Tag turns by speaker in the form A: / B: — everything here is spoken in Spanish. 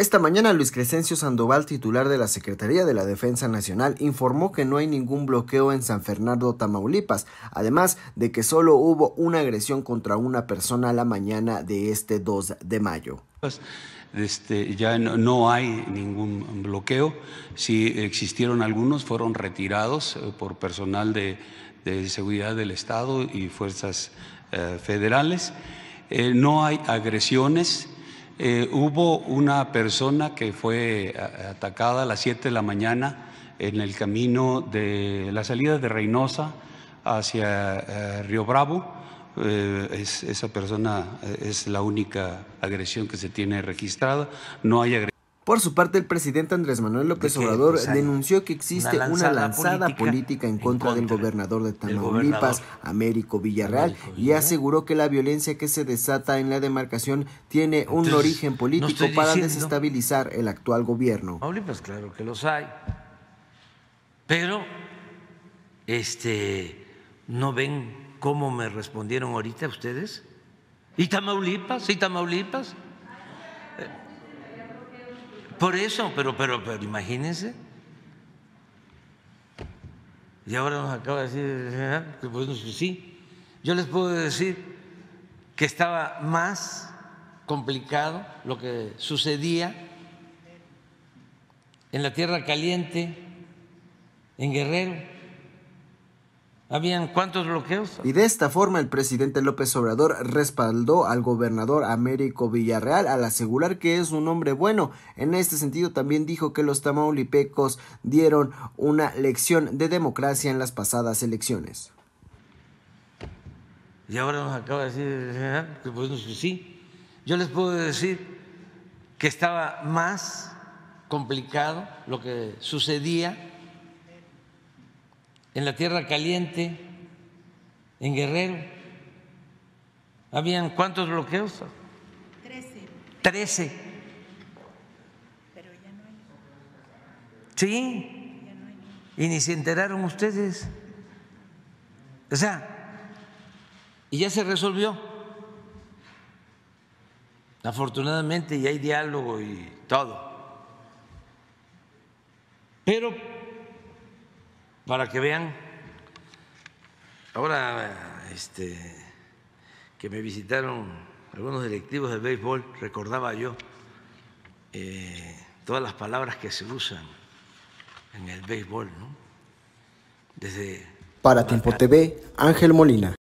A: Esta mañana Luis Crescencio Sandoval, titular de la Secretaría de la Defensa Nacional, informó que no hay ningún bloqueo en San Fernando, Tamaulipas, además de que solo hubo una agresión contra una persona la mañana de este 2 de mayo.
B: Este, ya no, hay ningún bloqueo. Si existieron algunos, fueron retirados eh, por personal de, seguridad del Estado y fuerzas eh, federales. Eh, no hay agresiones eh, hubo una persona que fue eh, atacada a las 7 de la mañana en el camino de la salida de Reynosa hacia eh, Río Bravo. esa persona es la única agresión que se tiene registrada. No hay agresión.
A: Por su parte, el presidente Andrés Manuel López Obrador denunció que existe una lanzada, política, en contra, del gobernador de Tamaulipas, Américo Villarreal, y aseguró que la violencia que se desata en la demarcación tiene un origen político para
C: desestabilizar
A: el actual gobierno. Tamaulipas, claro
C: que los hay, pero este, no ven cómo me respondieron ahorita ustedes. ¿Y Tamaulipas? ¿Y Tamaulipas? Por eso, pero, pero, pero imagínense. Y ahora nos acaba de decir ¿eh? pues, pues sí. Yo les puedo decir que estaba más complicado lo que sucedía en la tierra caliente, en Guerrero ¿Habían cuántos bloqueos?
A: Y de esta forma el presidente López Obrador respaldó al gobernador Américo Villarreal al asegurar que es un hombre bueno. En este sentido también dijo que los tamaulipecos dieron una lección de democracia en las pasadas elecciones.
C: Y ahora nos acaba de decir que pues si Yo les puedo decir que estaba más complicado lo que sucedía en la Tierra Caliente, en Guerrero. ¿Habían cuántos bloqueos? Trece. Trece. Pero ya no hay. Sí. Y ni se enteraron ustedes. O sea, y ya se resolvió. Afortunadamente, y hay diálogo y todo. Pero para que vean. Ahora este, que me visitaron algunos directivos del béisbol, recordaba yo eh, todas las palabras que se usan en el béisbol, ¿no? Desde.
A: Para Tiempo TV, Ángel Molina.